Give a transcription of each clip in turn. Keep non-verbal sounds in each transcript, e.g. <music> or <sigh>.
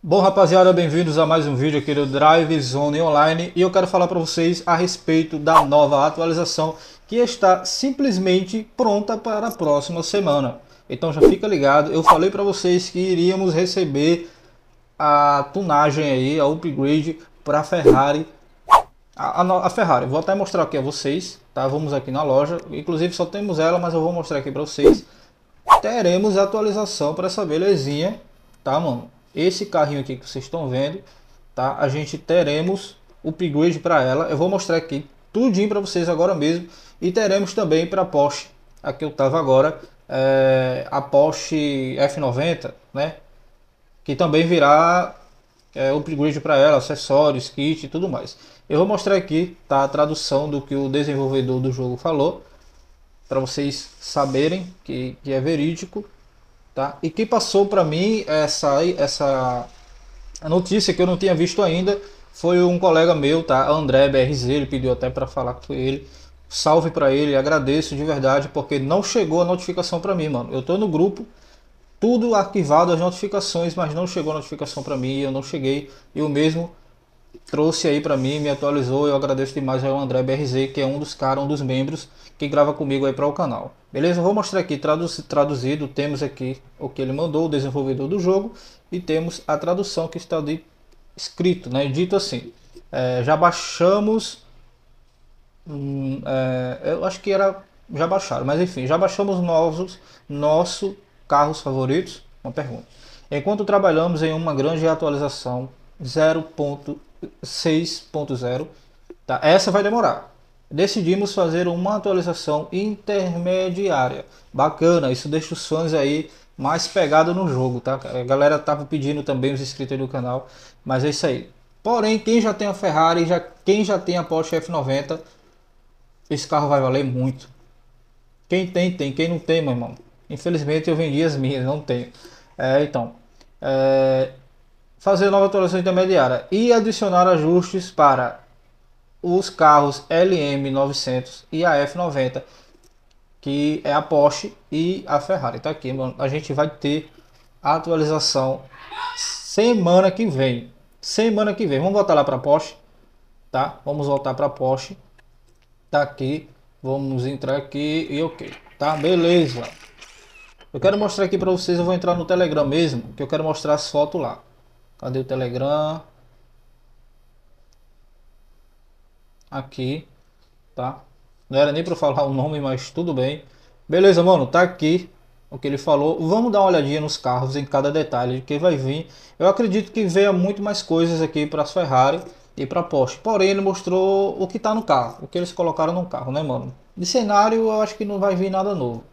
Bom rapaziada, bem-vindos a mais um vídeo aqui do Drive Zone Online e eu quero falar para vocês a respeito da nova atualização que está simplesmente pronta para a próxima semana. Então já fica ligado, eu falei para vocês que iríamos receber a tunagem aí, a upgrade para a Ferrari. A, a, Ferrari, vou até mostrar aqui a vocês, tá? Vamos aqui na loja, inclusive só temos ela, mas eu vou mostrar aqui para vocês. Teremos atualização para essa belezinha, tá mano? Esse carrinho aqui que vocês estão vendo, tá? A gente teremos o upgrade para ela. Eu vou mostrar aqui tudinho para vocês agora mesmo. E teremos também para a Porsche, aqui eu estava agora, é, a Porsche F90, né? Que também virá é, upgrade para ela, acessórios, kit e tudo mais. Eu vou mostrar aqui tá, a tradução do que o desenvolvedor do jogo falou, para vocês saberem que, que é verídico. Tá? E quem passou para mim essa, essa notícia que eu não tinha visto ainda foi um colega meu, tá? André BRZ, ele pediu até para falar com ele. Salve para ele, agradeço de verdade, porque não chegou a notificação para mim, mano. Eu tô no grupo, tudo arquivado as notificações, mas não chegou a notificação para mim, eu não cheguei. Eu mesmo trouxe aí para mim, me atualizou. Eu agradeço demais ao André BRZ, que é um dos caras, um dos membros que grava comigo aí para o canal. Beleza? Eu vou mostrar aqui traduz, traduzido. Temos aqui o que ele mandou, o desenvolvedor do jogo, e temos a tradução que está ali escrito, né? Dito assim: é, já baixamos. Hum, é, eu acho que era já baixaram, mas enfim, já baixamos nossos nosso carros favoritos? Uma pergunta. Enquanto trabalhamos em uma grande atualização 0. 6.0. Tá? Essa vai demorar. Decidimos fazer uma atualização intermediária. Bacana, isso deixa os fãs aí mais pegado no jogo, tá? A galera tava pedindo também os inscritos do canal, mas é isso aí. Porém, quem já tem a Ferrari, já, quem já tem a Porsche F90, esse carro vai valer muito. Quem tem, tem. Quem não tem, meu irmão. Infelizmente eu vendi as minhas, não tenho. É, então, é, fazer nova atualização intermediária e adicionar ajustes para os carros LM900 e a F90, que é a Porsche e a Ferrari. Tá aqui, mano. A gente vai ter a atualização semana que vem. Semana que vem. Vamos voltar lá para Porsche, tá? Vamos voltar para Porsche. Tá aqui. Vamos entrar aqui e ok. Tá, beleza. Eu quero mostrar aqui para vocês, eu vou entrar no Telegram mesmo, que eu quero mostrar as fotos lá. Cadê o Telegram? Aqui, tá? Não era nem para falar o nome, mas tudo bem. Beleza, mano, tá aqui o que ele falou. Vamos dar uma olhadinha nos carros em cada detalhe de que vai vir. Eu acredito que venha muito mais coisas aqui para as Ferrari e para Porsche. Porém, ele mostrou o que está no carro, o que eles colocaram no carro, né, mano? De cenário, eu acho que não vai vir nada novo.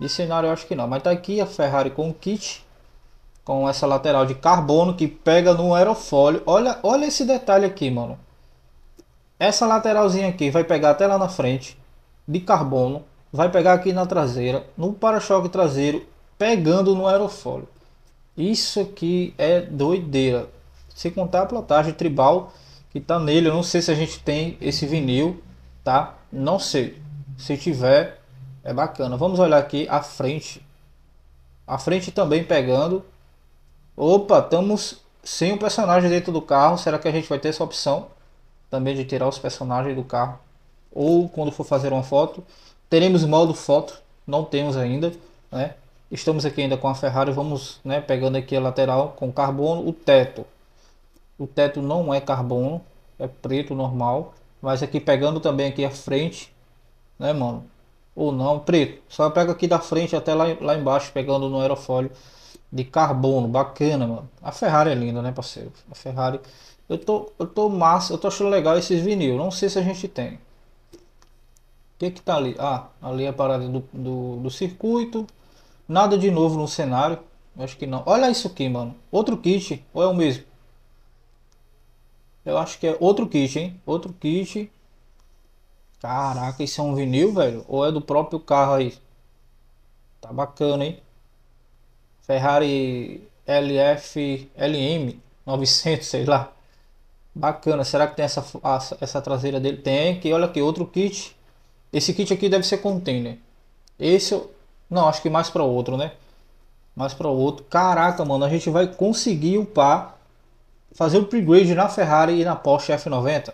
De cenário, eu acho que não. Mas tá aqui a Ferrari com o kit com essa lateral de carbono que pega no aerofólio. Olha, olha esse detalhe aqui, mano. Essa lateralzinha aqui vai pegar até lá na frente de carbono, vai pegar aqui na traseira, no para-choque traseiro, pegando no aerofólio. Isso aqui é doideira. Se contar a plotagem tribal que tá nele, eu não sei se a gente tem esse vinil, tá? Não sei. Se tiver, é bacana. Vamos olhar aqui a frente. A frente também pegando Opa, estamos sem o personagem dentro do carro. Será que a gente vai ter essa opção também de tirar os personagens do carro? Ou quando for fazer uma foto, teremos modo foto? Não temos ainda, né? Estamos aqui ainda com a Ferrari, vamos né, pegando aqui a lateral com carbono, o teto. O teto não é carbono, é preto normal, mas aqui pegando também aqui a frente, né mano? Ou não, preto. Só pega aqui da frente até lá, lá embaixo, pegando no aerofólio de carbono, bacana, mano. A Ferrari é linda, né, parceiro? A Ferrari. Eu tô, eu tô massa, eu tô achando legal esses vinil. Não sei se a gente tem. O que que tá ali? Ah, ali é a parada do, do, do circuito. Nada de novo no cenário. Eu acho que não. Olha isso aqui, mano. Outro kit, ou é o mesmo? Eu acho que é outro kit, hein? Outro kit. Caraca, isso é um vinil, velho? Ou é do próprio carro aí? Tá bacana, hein? Ferrari LF LM 900, sei lá. Bacana. Será que tem essa essa traseira dele tem? Que olha aqui, outro kit. Esse kit aqui deve ser container. Esse não, acho que mais para outro, né? Mais para outro. Caraca, mano, a gente vai conseguir upar fazer o upgrade na Ferrari e na Porsche F90.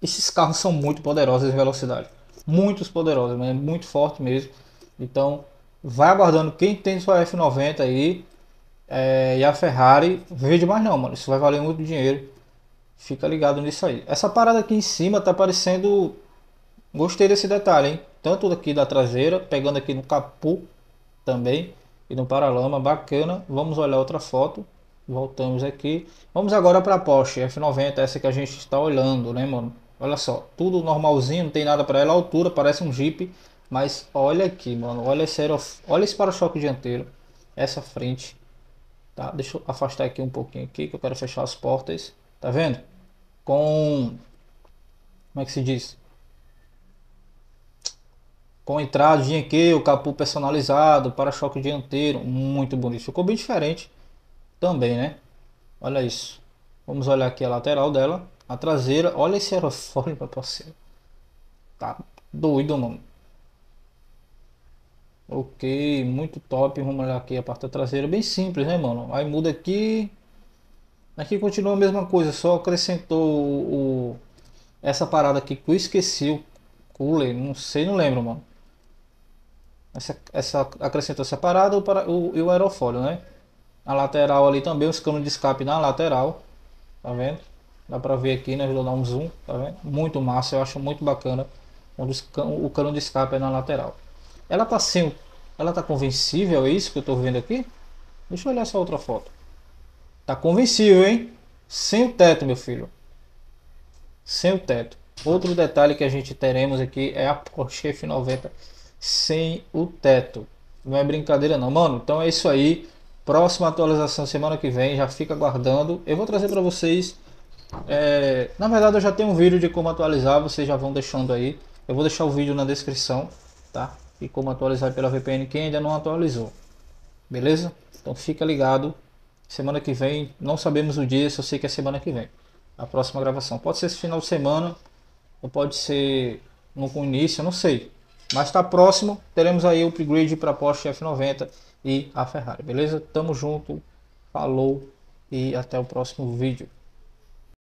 Esses carros são muito poderosos em velocidade. Muitos poderosos, mas é muito forte mesmo. Então, vai aguardando quem tem sua F90 aí é, e a Ferrari vende mais não, mano. Isso vai valer muito dinheiro. Fica ligado nisso aí. Essa parada aqui em cima tá parecendo... Gostei desse detalhe, hein? Tanto daqui da traseira, pegando aqui no capô também e no paralama, bacana. Vamos olhar outra foto. Voltamos aqui. Vamos agora para a Porsche F90, essa que a gente está olhando, né, mano? Olha só, tudo normalzinho, não tem nada para ela. A altura parece um Jeep mas olha aqui, mano. Olha esse, olha esse para-choque dianteiro. Essa frente. Tá? Deixa eu afastar aqui um pouquinho aqui, que eu quero fechar as portas. Tá vendo? Com... Como é que se diz? Com entradinha aqui, o capô personalizado, para-choque dianteiro. Muito bonito. Ficou bem diferente também, né? Olha isso. Vamos olhar aqui a lateral dela. A traseira. Olha esse aerofólio, <laughs> meu parceiro. Tá doido, mano. Ok, muito top. Vamos olhar aqui a parte traseira. Bem simples, né, mano? Aí muda aqui. Aqui continua a mesma coisa, só acrescentou o, o essa parada aqui que eu esqueci. O cooler, não sei, não lembro, mano. Essa, essa acrescentou essa parada o, para, o, e o aerofólio, né? A lateral ali também, os canos de escape na lateral. Tá vendo? Dá pra ver aqui, né? Vou dar um zoom, tá vendo? Muito massa, eu acho muito bacana. Quando os, o cano de escape é na lateral. Ela tá sem. Ela tá convencível, é isso que eu tô vendo aqui? Deixa eu olhar essa outra foto. Tá convencível, hein? Sem o teto, meu filho. Sem o teto. Outro detalhe que a gente teremos aqui é a Porsche F90 sem o teto. Não é brincadeira não, mano. Então é isso aí. Próxima atualização semana que vem, já fica aguardando. Eu vou trazer para vocês. É... Na verdade, eu já tenho um vídeo de como atualizar. Vocês já vão deixando aí. Eu vou deixar o vídeo na descrição, tá? e como atualizar pela VPN quem ainda não atualizou. Beleza? Então fica ligado. Semana que vem, não sabemos o dia, só sei que é semana que vem. A próxima gravação. Pode ser esse final de semana, ou pode ser no início, não sei. Mas está próximo, teremos aí o upgrade para a Porsche F90 e a Ferrari, beleza? Tamo junto, falou e até o próximo vídeo.